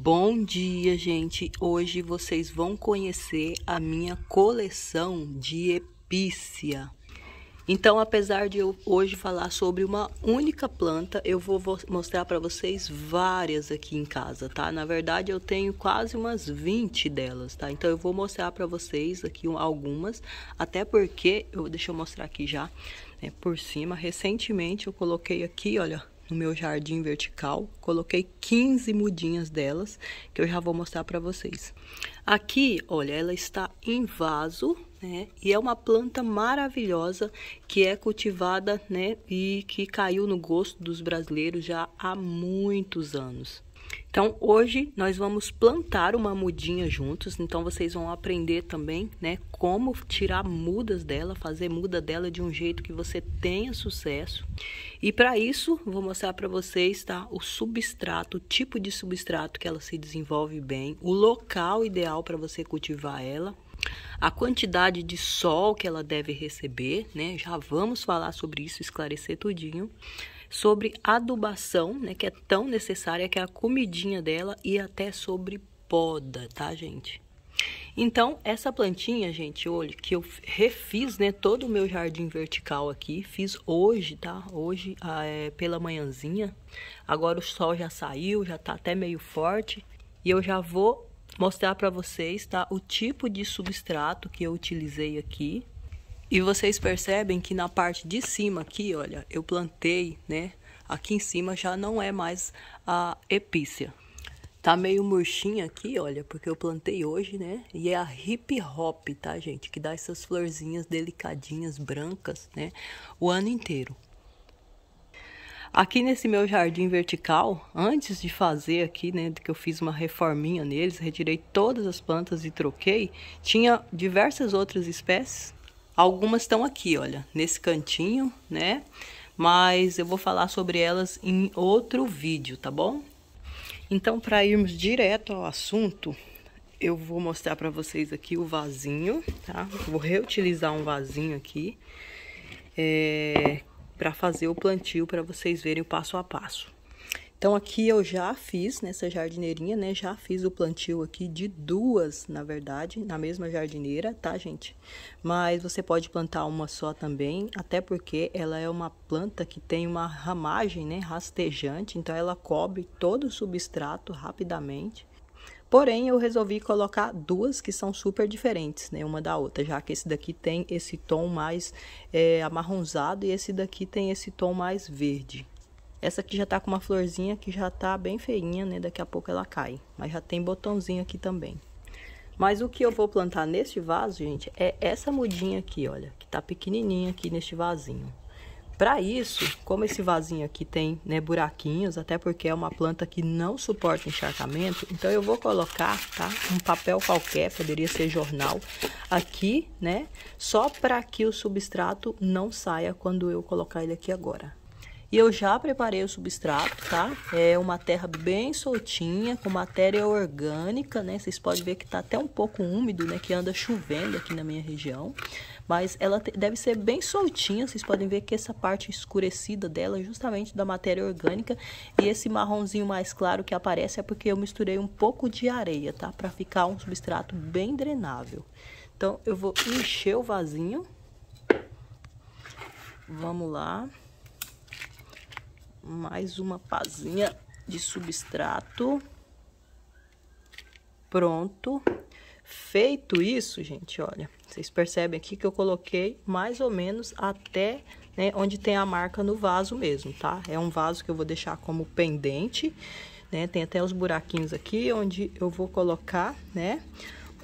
Bom dia, gente! Hoje vocês vão conhecer a minha coleção de epícia. Então, apesar de eu hoje falar sobre uma única planta, eu vou mostrar para vocês várias aqui em casa, tá? Na verdade, eu tenho quase umas 20 delas, tá? Então, eu vou mostrar para vocês aqui algumas, até porque... Eu, deixa eu mostrar aqui já, né, por cima. Recentemente, eu coloquei aqui, olha no meu jardim vertical. Coloquei 15 mudinhas delas, que eu já vou mostrar para vocês. Aqui, olha, ela está em vaso, né? E é uma planta maravilhosa que é cultivada, né? E que caiu no gosto dos brasileiros já há muitos anos. Então, hoje nós vamos plantar uma mudinha juntos, então vocês vão aprender também, né, como tirar mudas dela, fazer muda dela de um jeito que você tenha sucesso. E para isso, vou mostrar para vocês, tá, o substrato, o tipo de substrato que ela se desenvolve bem, o local ideal para você cultivar ela, a quantidade de sol que ela deve receber, né? Já vamos falar sobre isso, esclarecer tudinho sobre adubação, né, que é tão necessária, que é a comidinha dela, e até sobre poda, tá, gente? Então, essa plantinha, gente, olha, que eu refiz, né, todo o meu jardim vertical aqui, fiz hoje, tá? Hoje, ah, é, pela manhãzinha, agora o sol já saiu, já tá até meio forte, e eu já vou mostrar para vocês, tá, o tipo de substrato que eu utilizei aqui, e vocês percebem que na parte de cima aqui, olha, eu plantei, né? Aqui em cima já não é mais a epícia. Tá meio murchinha aqui, olha, porque eu plantei hoje, né? E é a hip hop, tá, gente? Que dá essas florzinhas delicadinhas, brancas, né? O ano inteiro. Aqui nesse meu jardim vertical, antes de fazer aqui, né, que eu fiz uma reforminha neles, retirei todas as plantas e troquei, tinha diversas outras espécies Algumas estão aqui, olha, nesse cantinho, né? Mas eu vou falar sobre elas em outro vídeo, tá bom? Então, para irmos direto ao assunto, eu vou mostrar para vocês aqui o vasinho, tá? Vou reutilizar um vasinho aqui é, para fazer o plantio para vocês verem o passo a passo. Então aqui eu já fiz nessa jardineirinha, né? Já fiz o plantio aqui de duas, na verdade, na mesma jardineira, tá, gente? Mas você pode plantar uma só também, até porque ela é uma planta que tem uma ramagem, né, rastejante, então ela cobre todo o substrato rapidamente. Porém, eu resolvi colocar duas que são super diferentes, né, uma da outra, já que esse daqui tem esse tom mais é, amarronzado e esse daqui tem esse tom mais verde. Essa aqui já tá com uma florzinha que já tá bem feinha, né? Daqui a pouco ela cai. Mas já tem botãozinho aqui também. Mas o que eu vou plantar neste vaso, gente, é essa mudinha aqui, olha. Que tá pequenininha aqui neste vasinho. Para isso, como esse vasinho aqui tem né, buraquinhos, até porque é uma planta que não suporta encharcamento, então eu vou colocar tá, um papel qualquer, poderia ser jornal, aqui, né? Só para que o substrato não saia quando eu colocar ele aqui agora. E eu já preparei o substrato, tá? É uma terra bem soltinha, com matéria orgânica, né? Vocês podem ver que tá até um pouco úmido, né? Que anda chovendo aqui na minha região. Mas ela deve ser bem soltinha, vocês podem ver que essa parte escurecida dela é justamente da matéria orgânica. E esse marronzinho mais claro que aparece é porque eu misturei um pouco de areia, tá? Pra ficar um substrato bem drenável. Então, eu vou encher o vasinho. Vamos lá mais uma pazinha de substrato. Pronto. Feito isso, gente, olha, vocês percebem aqui que eu coloquei mais ou menos até né, onde tem a marca no vaso mesmo, tá? É um vaso que eu vou deixar como pendente, né? Tem até os buraquinhos aqui onde eu vou colocar, né,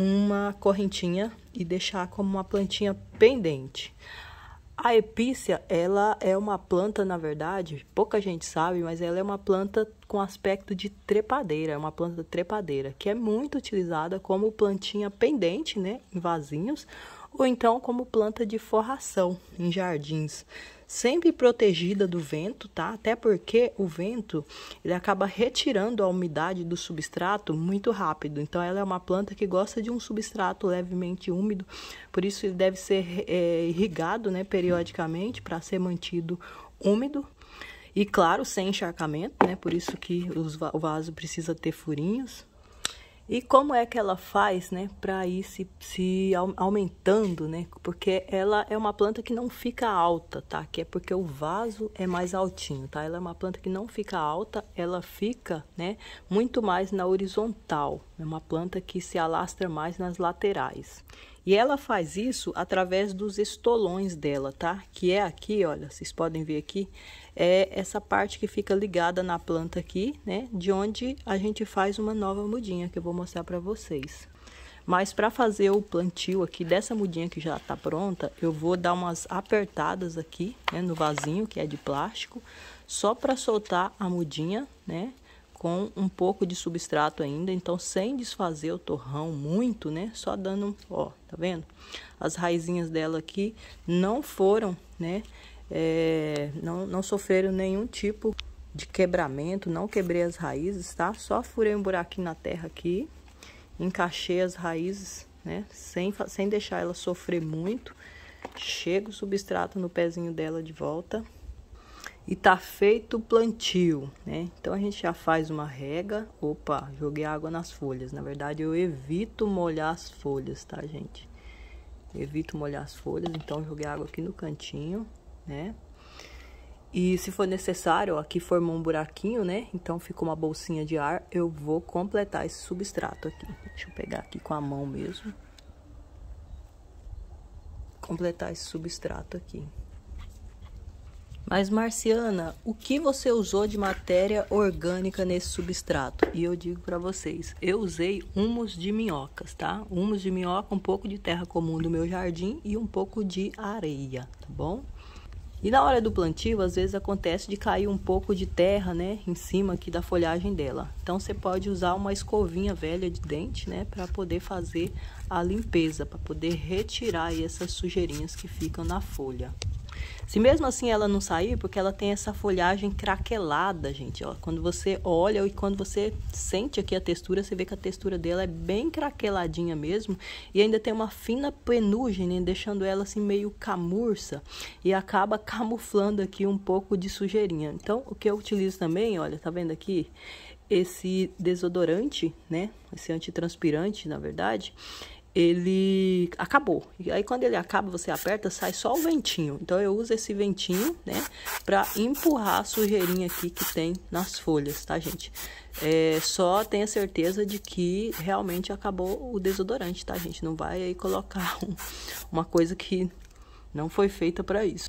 uma correntinha e deixar como uma plantinha pendente. A epícia, ela é uma planta, na verdade, pouca gente sabe, mas ela é uma planta com aspecto de trepadeira, é uma planta trepadeira, que é muito utilizada como plantinha pendente, né, em vasinhos, ou então como planta de forração em jardins sempre protegida do vento, tá? Até porque o vento ele acaba retirando a umidade do substrato muito rápido. Então, ela é uma planta que gosta de um substrato levemente úmido, por isso ele deve ser é, irrigado, né, periodicamente para ser mantido úmido. E claro, sem encharcamento, né? Por isso que os, o vaso precisa ter furinhos, e como é que ela faz, né, para ir se, se aumentando, né? Porque ela é uma planta que não fica alta, tá? Que é porque o vaso é mais altinho, tá? Ela é uma planta que não fica alta, ela fica, né, muito mais na horizontal. É uma planta que se alastra mais nas laterais. E ela faz isso através dos estolões dela, tá? Que é aqui, olha, vocês podem ver aqui, é essa parte que fica ligada na planta aqui, né? De onde a gente faz uma nova mudinha, que eu vou mostrar para vocês. Mas para fazer o plantio aqui dessa mudinha que já está pronta, eu vou dar umas apertadas aqui, né, no vasinho que é de plástico, só para soltar a mudinha, né? com um pouco de substrato ainda, então sem desfazer o torrão muito, né? Só dando, ó, tá vendo? As raizinhas dela aqui não foram, né? É, não, não sofreram nenhum tipo de quebramento, não quebrei as raízes, tá? Só furei um buraquinho na terra aqui, encaixei as raízes, né? Sem, sem deixar ela sofrer muito. Chega o substrato no pezinho dela de volta e tá feito o plantio, né? Então a gente já faz uma rega. Opa, joguei água nas folhas. Na verdade, eu evito molhar as folhas, tá, gente? Evito molhar as folhas, então joguei água aqui no cantinho, né? E se for necessário, ó, aqui formou um buraquinho, né? Então ficou uma bolsinha de ar. Eu vou completar esse substrato aqui. Deixa eu pegar aqui com a mão mesmo. Completar esse substrato aqui. Mas, Marciana, o que você usou de matéria orgânica nesse substrato? E eu digo para vocês, eu usei humus de minhocas, tá? Humus de minhoca, um pouco de terra comum do meu jardim e um pouco de areia, tá bom? E na hora do plantio, às vezes acontece de cair um pouco de terra, né, em cima aqui da folhagem dela. Então você pode usar uma escovinha velha de dente, né, para poder fazer a limpeza, para poder retirar essas sujeirinhas que ficam na folha. Se mesmo assim ela não sair, porque ela tem essa folhagem craquelada, gente, ó. Quando você olha e quando você sente aqui a textura, você vê que a textura dela é bem craqueladinha mesmo. E ainda tem uma fina penugem, né? deixando ela assim meio camurça. E acaba camuflando aqui um pouco de sujeirinha. Então, o que eu utilizo também, olha, tá vendo aqui? Esse desodorante, né? Esse antitranspirante, na verdade ele acabou. E aí quando ele acaba, você aperta, sai só o ventinho. Então eu uso esse ventinho, né, para empurrar a sujeirinha aqui que tem nas folhas, tá, gente? É, só tenha certeza de que realmente acabou o desodorante, tá, gente? Não vai aí colocar um, uma coisa que não foi feita para isso.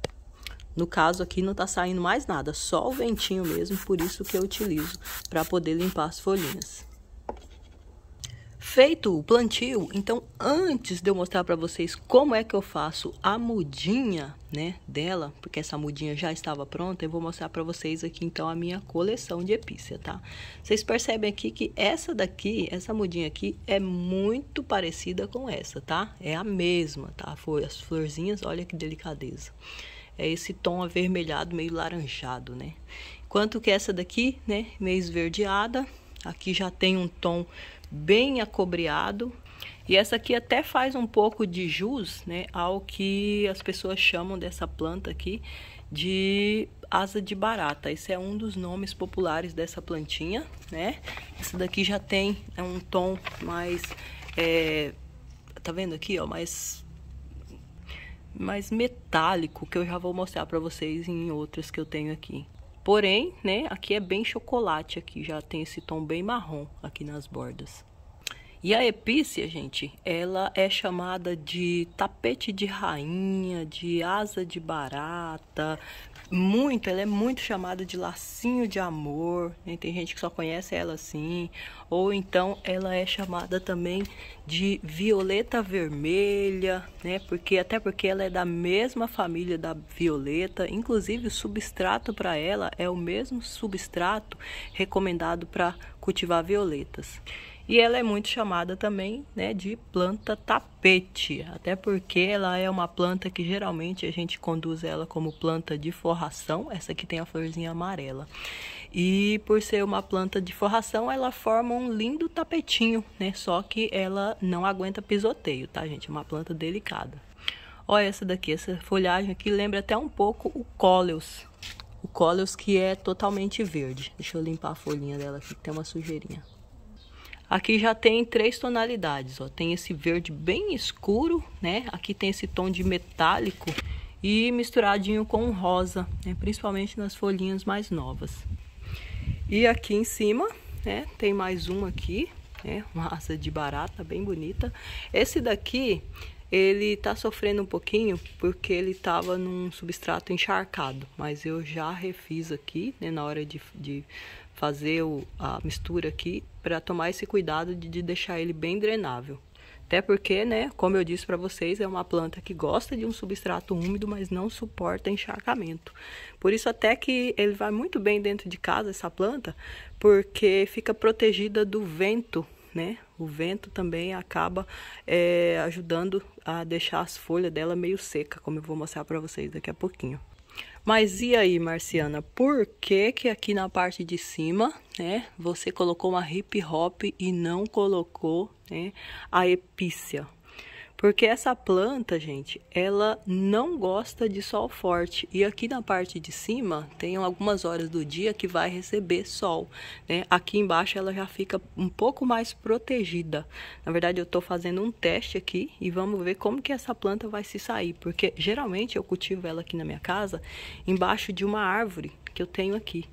No caso aqui não tá saindo mais nada, só o ventinho mesmo, por isso que eu utilizo para poder limpar as folhinhas. Feito o plantio, então antes de eu mostrar para vocês como é que eu faço a mudinha, né, dela, porque essa mudinha já estava pronta, eu vou mostrar para vocês aqui então a minha coleção de epícia, tá? Vocês percebem aqui que essa daqui, essa mudinha aqui é muito parecida com essa, tá? É a mesma, tá? Foi as florzinhas, olha que delicadeza. É esse tom avermelhado, meio laranjado, né? Enquanto que essa daqui, né, meio esverdeada, aqui já tem um tom bem acobreado. E essa aqui até faz um pouco de jus né, ao que as pessoas chamam dessa planta aqui de asa de barata. Esse é um dos nomes populares dessa plantinha, né? Essa daqui já tem é um tom mais... É, tá vendo aqui, ó? Mais mais metálico que eu já vou mostrar para vocês em outras que eu tenho aqui. Porém, né, aqui é bem chocolate aqui, já tem esse tom bem marrom aqui nas bordas. E a epícia, gente, ela é chamada de tapete de rainha, de asa de barata, muito, ela é muito chamada de lacinho de amor, né? tem gente que só conhece ela assim, ou então ela é chamada também de violeta vermelha, né? Porque até porque ela é da mesma família da violeta, inclusive o substrato para ela é o mesmo substrato recomendado para cultivar violetas. E ela é muito chamada também né, de planta tapete, até porque ela é uma planta que geralmente a gente conduz ela como planta de forração. Essa aqui tem a florzinha amarela. E por ser uma planta de forração, ela forma um lindo tapetinho, né? Só que ela não aguenta pisoteio, tá, gente? É uma planta delicada. Olha essa daqui, essa folhagem aqui lembra até um pouco o Coleus. O Coleus que é totalmente verde. Deixa eu limpar a folhinha dela aqui, que tem uma sujeirinha. Aqui já tem três tonalidades, ó. Tem esse verde bem escuro, né? Aqui tem esse tom de metálico e misturadinho com rosa, né? principalmente nas folhinhas mais novas. E aqui em cima, né? Tem mais um aqui, né? Uma asa de barata bem bonita. Esse daqui, ele tá sofrendo um pouquinho porque ele tava num substrato encharcado, mas eu já refiz aqui, né? Na hora de, de fazer o, a mistura aqui para tomar esse cuidado de, de deixar ele bem drenável. Até porque, né, como eu disse para vocês, é uma planta que gosta de um substrato úmido, mas não suporta encharcamento. Por isso até que ele vai muito bem dentro de casa essa planta, porque fica protegida do vento, né? O vento também acaba é, ajudando a deixar as folhas dela meio seca, como eu vou mostrar para vocês daqui a pouquinho. Mas e aí, Marciana, por que que aqui na parte de cima, né, você colocou uma hip hop e não colocou, né, a epícia? Porque essa planta, gente, ela não gosta de sol forte. E aqui na parte de cima, tem algumas horas do dia que vai receber sol, né? Aqui embaixo ela já fica um pouco mais protegida. Na verdade, eu tô fazendo um teste aqui e vamos ver como que essa planta vai se sair. Porque geralmente eu cultivo ela aqui na minha casa, embaixo de uma árvore que eu tenho aqui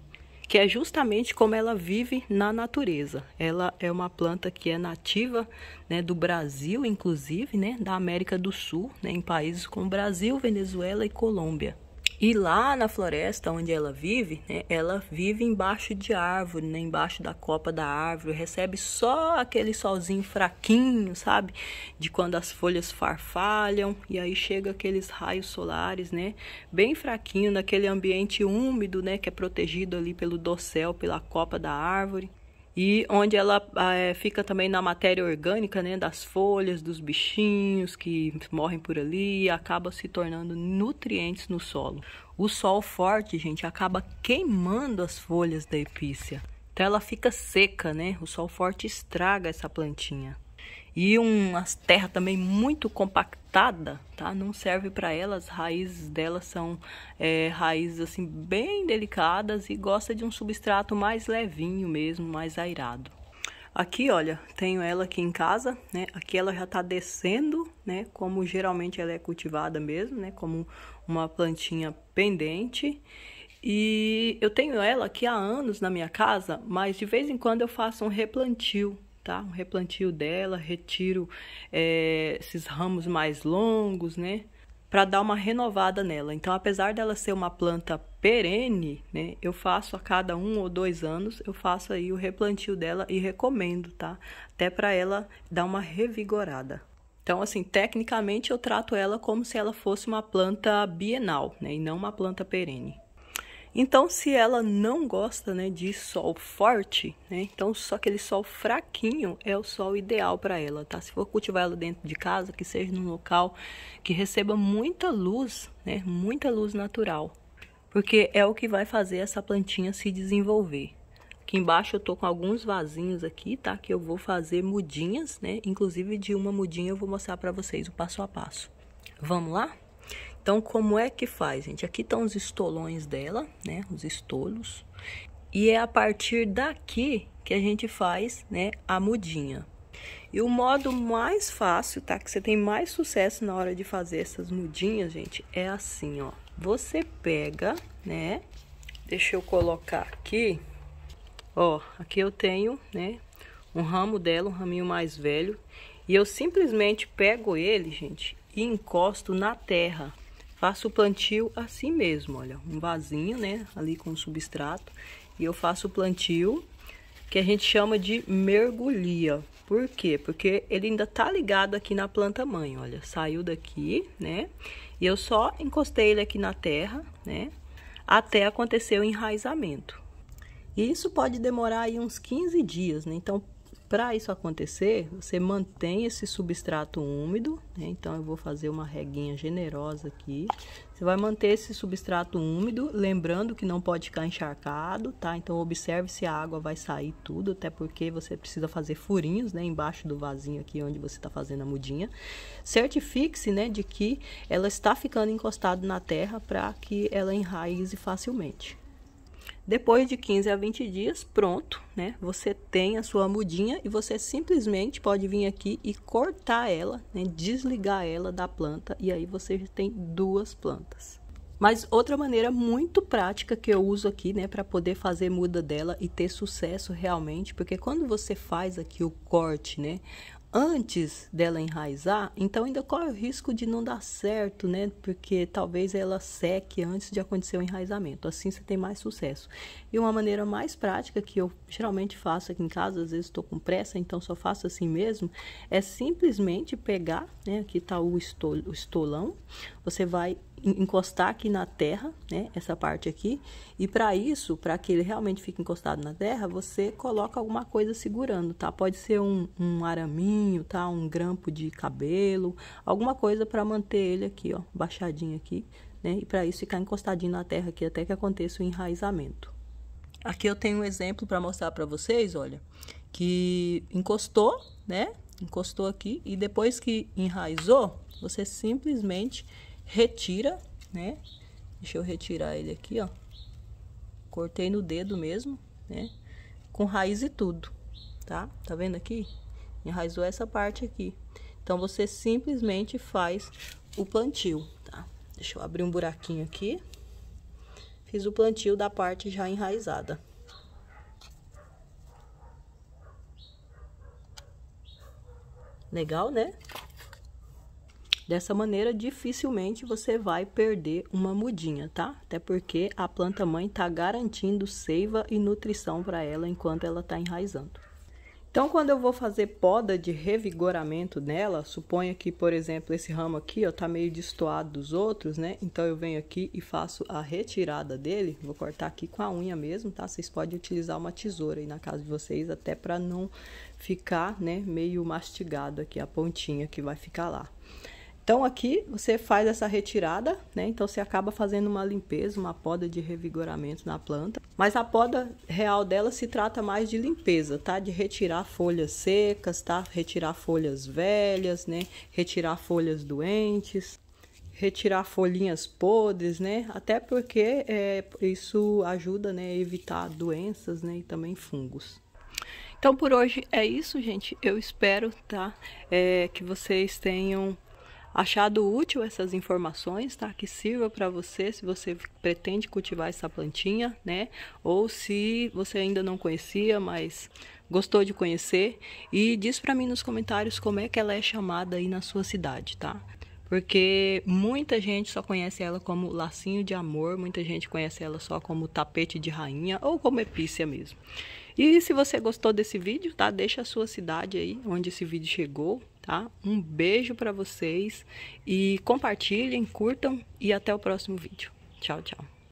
que é justamente como ela vive na natureza. Ela é uma planta que é nativa né, do Brasil, inclusive, né, da América do Sul, né, em países como Brasil, Venezuela e Colômbia. E lá na floresta onde ela vive, né, ela vive embaixo de árvore, né, embaixo da copa da árvore, recebe só aquele solzinho fraquinho, sabe? De quando as folhas farfalham e aí chega aqueles raios solares, né? Bem fraquinho naquele ambiente úmido, né, que é protegido ali pelo dossel, pela copa da árvore e onde ela ah, é, fica também na matéria orgânica, né, das folhas, dos bichinhos que morrem por ali e acaba se tornando nutrientes no solo. O sol forte, gente, acaba queimando as folhas da epícia. Então ela fica seca, né? O sol forte estraga essa plantinha. E umas terra também muito compactada, tá? Não serve para elas, raízes delas são é, raízes assim bem delicadas e gosta de um substrato mais levinho mesmo, mais airado. Aqui, olha, tenho ela aqui em casa, né? Aqui ela já tá descendo, né? Como geralmente ela é cultivada mesmo, né? Como uma plantinha pendente. E eu tenho ela aqui há anos na minha casa, mas de vez em quando eu faço um replantio, tá? Um replantio dela, retiro é, esses ramos mais longos, né? Para dar uma renovada nela. Então, apesar dela ser uma planta perene, né? Eu faço a cada um ou dois anos, eu faço aí o replantio dela e recomendo, tá? Até para ela dar uma revigorada. Então, assim, tecnicamente eu trato ela como se ela fosse uma planta bienal, né? E não uma planta perene. Então, se ela não gosta né, de sol forte, né, então só aquele sol fraquinho é o sol ideal para ela, tá? Se for cultivar ela dentro de casa, que seja num local que receba muita luz, né, muita luz natural, porque é o que vai fazer essa plantinha se desenvolver. Aqui embaixo eu tô com alguns vasinhos aqui, tá? Que eu vou fazer mudinhas, né? Inclusive de uma mudinha eu vou mostrar para vocês o passo a passo. Vamos lá? Então, como é que faz, gente? Aqui estão os estolões dela, né? Os estolos. E é a partir daqui que a gente faz, né, a mudinha. E o modo mais fácil, tá? Que você tem mais sucesso na hora de fazer essas mudinhas, gente, é assim, ó. Você pega, né? Deixa eu colocar aqui. Ó, aqui eu tenho, né, um ramo dela, um raminho mais velho. E eu simplesmente pego ele, gente, e encosto na terra. Faço o plantio assim mesmo, olha, um vasinho, né, ali com substrato. E eu faço o plantio que a gente chama de mergulhia. Por quê? Porque ele ainda tá ligado aqui na planta mãe, olha. Saiu daqui, né? E eu só encostei ele aqui na terra, né? Até acontecer o enraizamento. E isso pode demorar aí uns 15 dias, né? Então, para isso acontecer, você mantém esse substrato úmido, né? então eu vou fazer uma reguinha generosa aqui. Você vai manter esse substrato úmido, lembrando que não pode ficar encharcado, tá? Então observe se a água vai sair tudo, até porque você precisa fazer furinhos, né, embaixo do vasinho aqui onde você está fazendo a mudinha. Certifique-se, né, de que ela está ficando encostada na terra para que ela enraize facilmente. Depois de 15 a 20 dias, pronto, né? Você tem a sua mudinha e você simplesmente pode vir aqui e cortar ela, né? desligar ela da planta e aí você tem duas plantas. Mas outra maneira muito prática que eu uso aqui, né, para poder fazer muda dela e ter sucesso realmente, porque quando você faz aqui o corte, né, antes dela enraizar, então ainda corre o risco de não dar certo, né? Porque talvez ela seque antes de acontecer o enraizamento. Assim você tem mais sucesso. E uma maneira mais prática que eu geralmente faço aqui em casa, às vezes estou com pressa, então só faço assim mesmo, é simplesmente pegar, né? Aqui está o, o estolão, você vai encostar aqui na terra, né? Essa parte aqui. E para isso, para que ele realmente fique encostado na terra, você coloca alguma coisa segurando, tá? Pode ser um, um araminho, tá? Um grampo de cabelo, alguma coisa para manter ele aqui, ó, baixadinho aqui, né? E para isso ficar encostadinho na terra aqui até que aconteça o enraizamento. Aqui eu tenho um exemplo para mostrar para vocês, olha, que encostou, né? Encostou aqui e depois que enraizou, você simplesmente retira, né? Deixa eu retirar ele aqui, ó. Cortei no dedo mesmo, né? Com raiz e tudo, tá? Tá vendo aqui? Enraizou essa parte aqui. Então, você simplesmente faz o plantio, tá? Deixa eu abrir um buraquinho aqui. Fiz o plantio da parte já enraizada. Legal, né? Dessa maneira, dificilmente você vai perder uma mudinha, tá? Até porque a planta mãe está garantindo seiva e nutrição para ela enquanto ela está enraizando. Então, quando eu vou fazer poda de revigoramento nela, suponha que, por exemplo, esse ramo aqui está tá meio destoado dos outros, né? Então, eu venho aqui e faço a retirada dele. Vou cortar aqui com a unha mesmo, tá? Vocês podem utilizar uma tesoura aí na casa de vocês, até para não ficar, né, meio mastigado aqui a pontinha que vai ficar lá. Então aqui você faz essa retirada, né? Então você acaba fazendo uma limpeza, uma poda de revigoramento na planta. Mas a poda real dela se trata mais de limpeza, tá? De retirar folhas secas, tá? Retirar folhas velhas, né? Retirar folhas doentes retirar folhinhas podres, né? Até porque é, isso ajuda né, a evitar doenças né, e também fungos. Então por hoje é isso, gente. Eu espero tá, é, que vocês tenham achado útil essas informações, tá? Que sirva para você se você pretende cultivar essa plantinha, né? Ou se você ainda não conhecia, mas gostou de conhecer e diz para mim nos comentários como é que ela é chamada aí na sua cidade, tá? Porque muita gente só conhece ela como lacinho de amor, muita gente conhece ela só como tapete de rainha ou como epícia mesmo. E se você gostou desse vídeo, tá? Deixa a sua cidade aí, onde esse vídeo chegou, tá? Um beijo para vocês e compartilhem, curtam e até o próximo vídeo. Tchau, tchau.